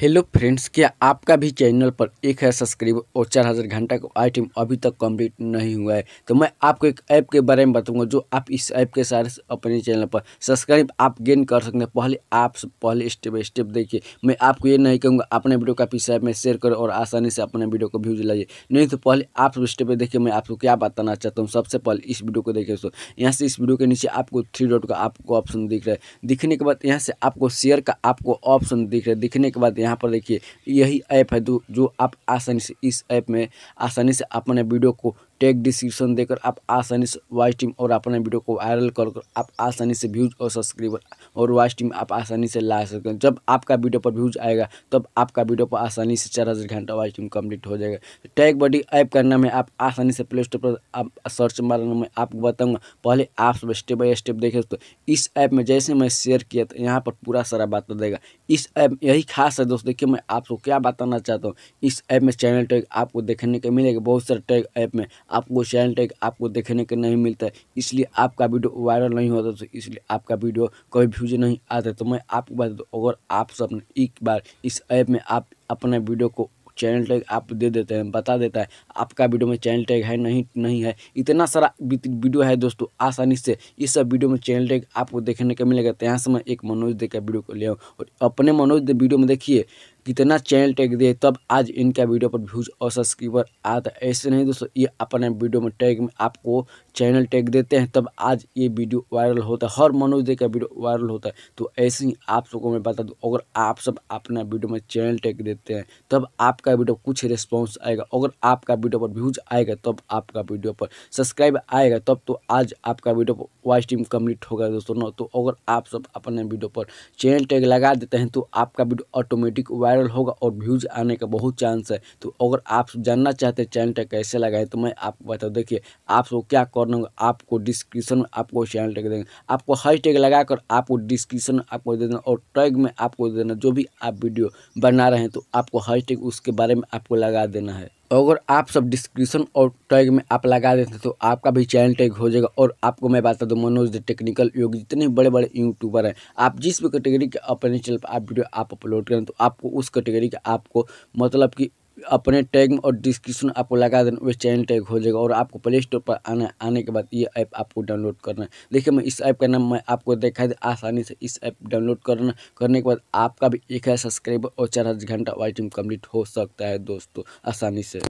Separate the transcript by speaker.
Speaker 1: hello friends क्या आपका भी चैनल पर एक है सब्सक्राइब और चार हज़ार घंटा का आइटम अभी तक कंप्लीट नहीं हुआ है तो मैं आपको एक ऐप के बारे में बताऊंगा जो आप इस ऐप के सारे अपने चैनल पर सब्सक्राइब आप गेन कर सकते हैं पहले आप पहले स्टेप बाई स्टेप देखिए मैं आपको ये नहीं कहूँगा अपने वीडियो का आप इस ऐप में शेयर करो और आसानी से अपने वीडियो को व्यूज लाइए नहीं तो पहले आप स्टेप देखिए मैं आपको क्या बताना चाहता हूँ सबसे पहले इस वीडियो को देखिए दोस्तों यहाँ से इस वीडियो के नीचे आपको थ्री डॉट का आपको ऑप्शन दिख रहा है दिखने के बाद यहाँ से आपको शेयर का आपको ऑप्शन दिख रहा है दिखने के बाद यहाँ पर देखिए यही ऐप है जो आप आसानी से इस ऐप में आसानी से अपने वीडियो को टैग डिस्क्रिप्शन देकर आप आसानी से वॉइस टीम और अपने वीडियो को वायरल कर आप आसानी से व्यूज और सब्सक्राइबर और वॉइस टीम आप आसानी से ला सकते हैं जब आपका वीडियो पर व्यूज आएगा तब आपका वीडियो पर आसानी से चार हज़ार घंटा वॉइस टीम कंप्लीट हो जाएगा टैग बडी ऐप का नाम है आप आसानी से प्ले स्टोर पर आप सर्च मारना मैं आपको बताऊँगा पहले आप सब स्टेप बाई स्टेप देखे दोस्तों इस ऐप में जैसे मैं शेयर किया तो यहाँ पर पूरा सारा बात देगा इस ऐप यही खास है दोस्तों देखिए मैं आपको क्या बताना चाहता हूँ इस ऐप में चैनल टैग आपको देखने को मिलेगा बहुत सारे टैग ऐप में आपको चैनल टैग आपको देखने के नहीं मिलता इसलिए आपका वीडियो वायरल नहीं होता तो इसलिए आपका वीडियो कभी व्यूज नहीं आता तो मैं आपको बता दूँ अगर आप सब एक बार इस ऐप में आप अपने वीडियो को चैनल टैग आप दे देते हैं बता देता है आपका वीडियो में चैनल टैग है नहीं नहीं है इतना सारा वीडियो है दोस्तों आसानी से इस सब वीडियो में चैनल टैग आपको देखने को मिलेगा तो यहाँ से मैं एक मनोज दे का वीडियो को ले आऊँ और अपने मनोज दे वीडियो में देखिए कितना चैनल टैग दिए तब आज इनका वीडियो पर व्यूज़ और सब्सक्राइबर आता है ऐसे नहीं दोस्तों ये अपने वीडियो में टैग में आपको चैनल टैग देते हैं तब आज ये वीडियो वायरल होता है हर मनोज दे का वीडियो वायरल होता है तो ऐसे ही आप सबको मैं बता दूँ अगर आप सब अपना वीडियो में चैनल टैग देते हैं तब आपका वीडियो कुछ रिस्पॉन्स आएगा अगर आपका वीडियो पर व्यूज़ आएगा तब आपका वीडियो पर सब्सक्राइब आएगा तब तो आज आपका वीडियो वाइस टीम कम्प्लीट होगा दोस्तों न तो अगर आप सब अपने वीडियो पर चैनल टैग लगा देते हैं तो आपका वीडियो ऑटोमेटिक वायरल वायरल होगा और व्यूज आने का बहुत चांस है तो अगर आप जानना चाहते हैं चैनल टैग कैसे लगाएं तो मैं आपको बता देखिए आपको क्या करना होगा आपको डिस्क्रिप्शन में आपको चैनल टैग देंगे आपको हर टैग लगाकर आपको डिस्क्रिप्शन में आपको दे देना और टैग में आपको दे देना जो भी आप वीडियो बना रहे हैं तो आपको हर टैग उसके बारे में आपको लगा देना है अगर आप सब डिस्क्रिप्शन और टैग में आप लगा देते तो आपका भी चैनल टैग हो जाएगा और आपको मैं बता दूं मनोज द टेक्निकल योग जितने बड़े बड़े यूट्यूबर हैं आप जिस भी कैटेगरी के अपने चैनल पर आप वीडियो आप अपलोड करें तो आपको उस कैटेगरी के आपको मतलब कि अपने टैग और डिस्क्रिप्शन आपको लगा देना वे चैनल टैग हो जाएगा और आपको प्ले स्टोर पर आना आने के बाद ये ऐप आपको डाउनलोड करना है देखिए मैं इस ऐप का नाम मैं आपको देखा दे आसानी से इस ऐप डाउनलोड करना करने के बाद आपका भी एक हज़ार सब्सक्राइबर और चार घंटा वाइटिंग कम्प्लीट हो सकता है दोस्तों आसानी से